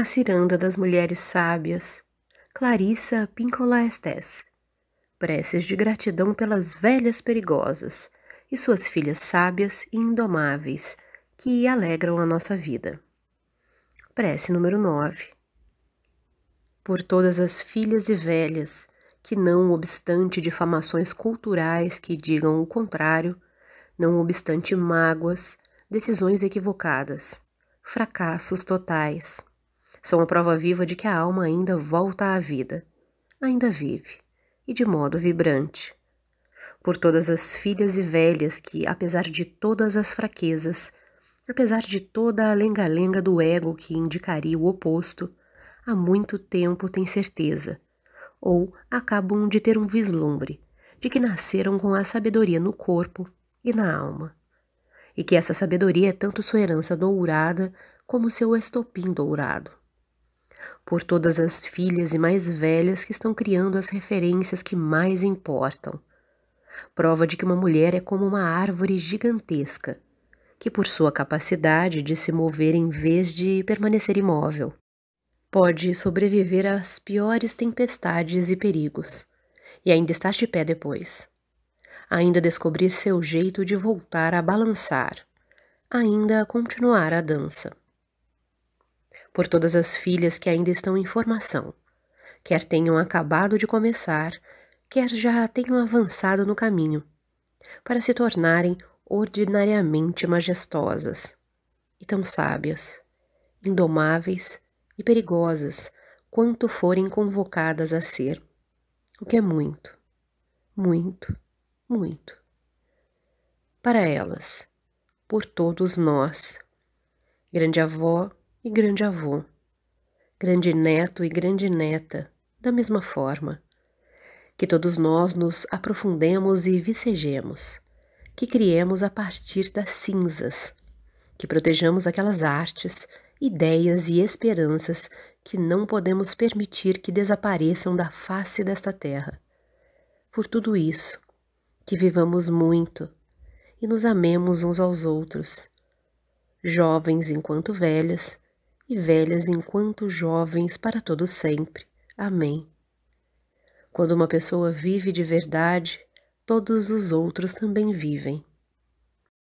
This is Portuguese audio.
A Ciranda das Mulheres Sábias, Clarissa Pincola Estes. Preces de gratidão pelas velhas perigosas e suas filhas sábias e indomáveis que alegram a nossa vida. Prece número 9. Por todas as filhas e velhas que, não obstante difamações culturais que digam o contrário, não obstante mágoas, decisões equivocadas, fracassos totais, são a prova viva de que a alma ainda volta à vida, ainda vive, e de modo vibrante. Por todas as filhas e velhas que, apesar de todas as fraquezas, apesar de toda a lenga-lenga do ego que indicaria o oposto, há muito tempo têm certeza, ou acabam de ter um vislumbre, de que nasceram com a sabedoria no corpo e na alma, e que essa sabedoria é tanto sua herança dourada como seu estopim dourado por todas as filhas e mais velhas que estão criando as referências que mais importam. Prova de que uma mulher é como uma árvore gigantesca, que por sua capacidade de se mover em vez de permanecer imóvel, pode sobreviver às piores tempestades e perigos, e ainda estar de pé depois. Ainda descobrir seu jeito de voltar a balançar, ainda continuar a dança por todas as filhas que ainda estão em formação, quer tenham acabado de começar, quer já tenham avançado no caminho, para se tornarem ordinariamente majestosas e tão sábias, indomáveis e perigosas quanto forem convocadas a ser, o que é muito, muito, muito. Para elas, por todos nós, grande-avó, e grande-avô, grande-neto e grande-neta, da mesma forma. Que todos nós nos aprofundemos e vicejemos, que criemos a partir das cinzas, que protejamos aquelas artes, ideias e esperanças que não podemos permitir que desapareçam da face desta terra. Por tudo isso, que vivamos muito e nos amemos uns aos outros, jovens enquanto velhas, e velhas enquanto jovens para todo sempre. Amém. Quando uma pessoa vive de verdade, todos os outros também vivem.